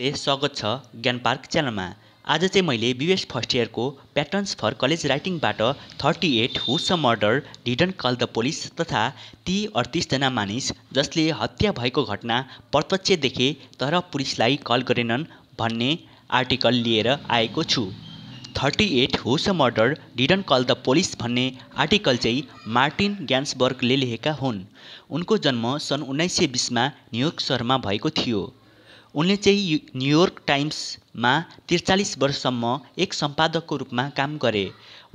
नमस्ते स्वागत छ ज्ञान पार्क च्यानलमा आज चाहिँ मैले बिबिएस फर्स्ट इयरको प्याटर्न्स फर कलेज राइटिङबाट thirty eight who saw murder didn't call the police तथा ती अडतिसजना मानिस जसले हत्या भएको घटना प्रत्यक्ष देखे तर पुलिसलाई कल गरेनन् भन्ने आर्टिकल लिएर आएको छु thirty eight who saw murder didn't call the police भन्ने आर्टिकल चाहिँ मार्टिन ग्यान्सबर्गले लेखेका हुन् उनको जन्म सन् उन्नाइस सय बिसमा न्युयोर्क सहरमा भएको थियो उनले चाहिँ न्युयोर्क टाइम्समा त्रिचालिस वर्षसम्म एक सम्पादकको रूपमा काम गरे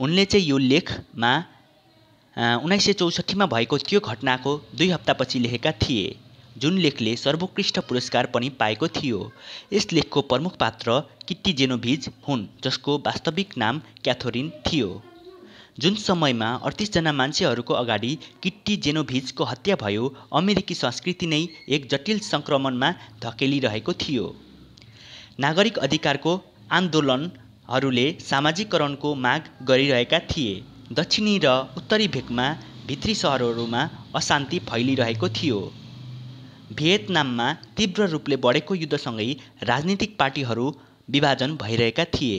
उनले चाहिँ यो लेखमा उन्नाइस सय चौसठीमा भएको त्यो घटनाको दुई हप्तापछि लेखेका थिए जुन लेखले सर्वोत्कृष्ट पुरस्कार पनि पाएको थियो यस लेखको प्रमुख पात्र किट्टी जेनोभिज हुन् जसको वास्तविक नाम क्याथोरिन थियो जुन समयमा अडतिसजना मान्छेहरूको अगाडि किट्टी जेनोभिजको हत्या भयो अमेरिकी संस्कृति नै एक जटिल सङ्क्रमणमा धकेलिरहेको थियो नागरिक अधिकारको आन्दोलनहरूले सामाजिकरणको माग गरिरहेका थिए दक्षिणी र उत्तरी भेकमा भित्री सहरहरूमा अशान्ति फैलिरहेको थियो भियतनाममा तीव्र रूपले बढेको युद्धसँगै राजनीतिक पार्टीहरू विभाजन भइरहेका थिए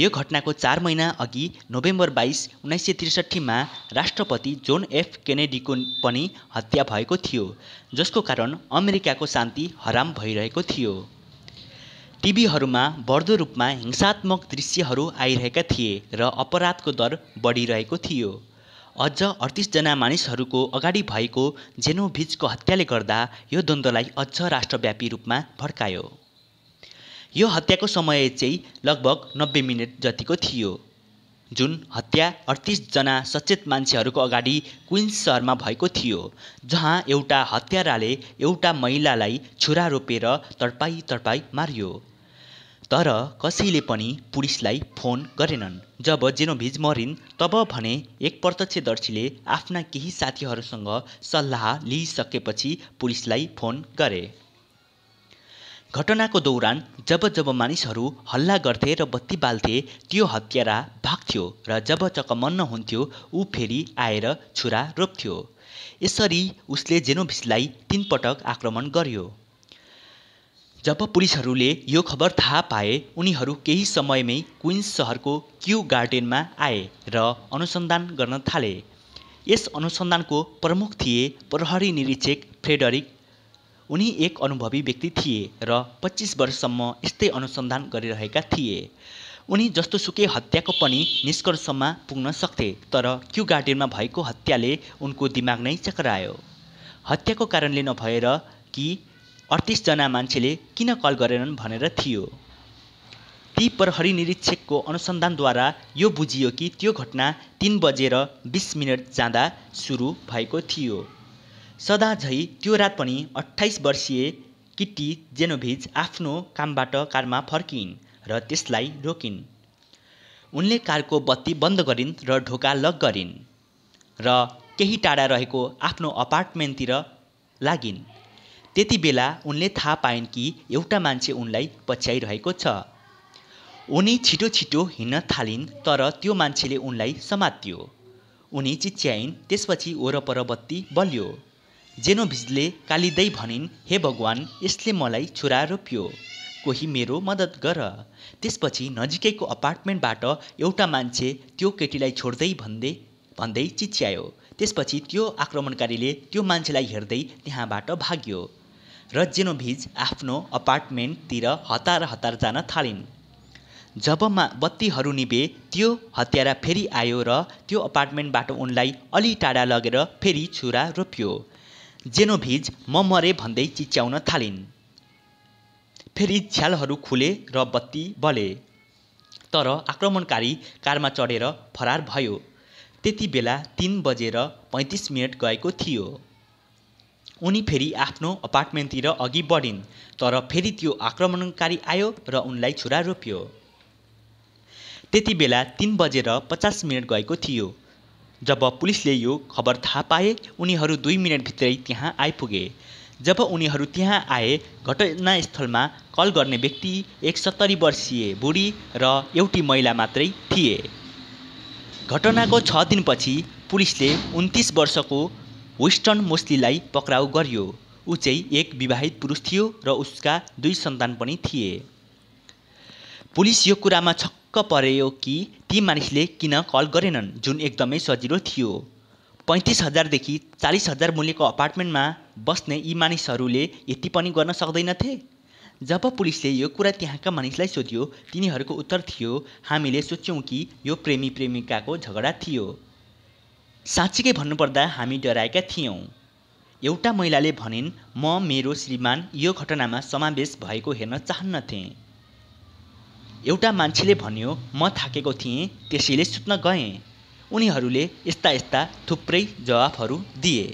यो घटनाको चार महिना अघि नोभेम्बर बाइस उन्नाइस सय त्रिसठीमा राष्ट्रपति जोन एफ केनेडीको पनि हत्या भएको थियो जसको कारण अमेरिकाको शान्ति हराम भइरहेको थियो टिभीहरूमा बढ्दो रूपमा हिंसात्मक दृश्यहरू आइरहेका थिए र अपराधको दर बढिरहेको थियो अझ अडतिसजना मानिसहरूको अगाडि भएको जेनोभिजको हत्याले गर्दा यो द्वन्द्वलाई अझ राष्ट्रव्यापी रूपमा भड्कायो यो हत्याको समय चाहिँ लगभग नब्बे मिनट जतिको थियो जुन हत्या अडतिसजना सचेत मान्छेहरूको अगाडि क्विन्स सहरमा भएको थियो जहाँ एउटा हत्याराले एउटा महिलालाई छुरा रोपेर तडपाई तडपाई मारियो तर कसैले पनि पुलिसलाई फोन गरेनन् जब जेनोभिज मरिन् तब भने एक प्रत्यक्षदर्शीले आफ्ना केही साथीहरूसँग सल्लाह लिइसकेपछि पुलिसलाई फोन गरे घटनाको दौरान जब जब मानिसहरू हल्ला गर्थे र बत्ती बाल्थे त्यो हत्यारा भाग्थ्यो र जब चकमन्न हुन्थ्यो ऊ फेरि आएर छुरा रोप्थ्यो यसरी उसले जेनोभिसलाई तिनपटक आक्रमण गर्यो जब पुलिसहरूले यो खबर थाहा पाए उनीहरू केही समयमै क्विन्स सहरको क्यु गार्डेनमा आए र अनुसन्धान गर्न थाले यस अनुसन्धानको प्रमुख थिए प्रहरी निरीक्षक फ्रेडरिक उनी एक अनुभवी व्यक्ति थिए र पच्चिस वर्षसम्म यस्तै अनुसन्धान गरिरहेका थिए उनी जस्तो जस्तोसुकै हत्याको पनि निष्कर्षमा पुग्न सक्थे तर क्यु गार्डनमा भएको हत्याले उनको दिमाग नै चक्रायो हत्याको कारणले नभएर कि अडतिसजना मान्छेले किन कल गरेनन् भनेर थियो ती प्रहरी निरीक्षकको अनुसन्धानद्वारा यो बुझियो कि त्यो घटना तिन बजेर बिस मिनट जाँदा सुरु भएको थियो सदाझै त्यो रात पनि अठाइस वर्षीय किट्टी जेनोभिज आफ्नो कामबाट कारमा फर्किन् र त्यसलाई रोकिन् उनले कारको बत्ती बन्द गरिन् र ढोका लक गरिन् र केही टाढा रहेको आफ्नो अपार्टमेन्टतिर लागिन् त्यति बेला उनले थाहा पाइन् कि एउटा मान्छे उनलाई पछ्याइरहेको छ उनी छिटो छिटो हिँड्न थालिन् तर त्यो मान्छेले उनलाई समात्यो उनी चिच्याइन् त्यसपछि वरपर बत्ती बलियो जेनोभिजले कालिँदै भनिन् हे भगवान् यसले मलाई छुरा रोप्यो कोही मेरो मद्दत गर त्यसपछि नजिकैको अपार्टमेन्टबाट एउटा मान्छे त्यो केटीलाई छोड्दै भन्दै भन्दै चिच्यायो त्यसपछि त्यो आक्रमणकारीले त्यो मान्छेलाई हेर्दै त्यहाँबाट भाग्यो र जेनोभिज आफ्नो अपार्टमेन्टतिर हतार हतार जान थालिन् जब मा बत्तीहरू निभे त्यो हत्यारा फेरि आयो र त्यो अपार्टमेन्टबाट उनलाई अलि टाढा लगेर फेरि छुरा रोप्यो जेनोभिज म मरे भन्दै चिच्याउन थालिन् फेरि छ्यालहरू खुले र बत्ती बले तर आक्रमणकारी कारमा चढेर फरार भयो त्यति बेला तिन बजेर पैँतिस मिनट गएको थियो उनी फेरि आफ्नो अपार्टमेन्टतिर अघि बढिन् तर फेरि त्यो आक्रमणकारी आयो र उनलाई छुरा रोप्यो त्यति बेला तिन बजेर पचास मिनट गएको थियो जब पुलिसले यो खबर थाहा पाए उनीहरू दुई मिनटभित्रै त्यहाँ आइपुगे जब उनीहरू त्यहाँ आए घटनास्थलमा कल गर्ने व्यक्ति एक सत्तरी वर्षीय बुढी र एउटी महिला मात्रै थिए घटनाको छ दिनपछि पुलिसले उन्तिस वर्षको वेस्टर्न मोस्लीलाई पक्राउ गर्यो ऊ चाहिँ एक विवाहित पुरुष थियो र उसका दुई सन्तान पनि थिए पुलिस यो कुरामा छक्क छक्क पऱ्यो कि ती मानिसले किन कल गरेनन् जुन एकदमै सजिलो थियो पैँतिस हजारदेखि चालिस हजार मूल्यको अपार्टमेन्टमा बस्ने यी मानिसहरूले यति पनि गर्न सक्दैनथे जब पुलिसले यो कुरा त्यहाँका मानिसलाई सोध्यो तिनीहरूको उत्तर थियो हामीले सोच्यौँ कि यो प्रेमी प्रेमिकाको झगडा थियो साँच्चीकै भन्नुपर्दा हामी डराएका थियौँ एउटा महिलाले भनिन् म मेरो श्रीमान यो घटनामा समावेश भएको हेर्न चाहन्नथेँ एउटा मान्छेले भन्यो म थाकेको थिएँ त्यसैले सुत्न गएँ उनीहरूले यस्ता यस्ता थुप्रै जवाफहरू दिए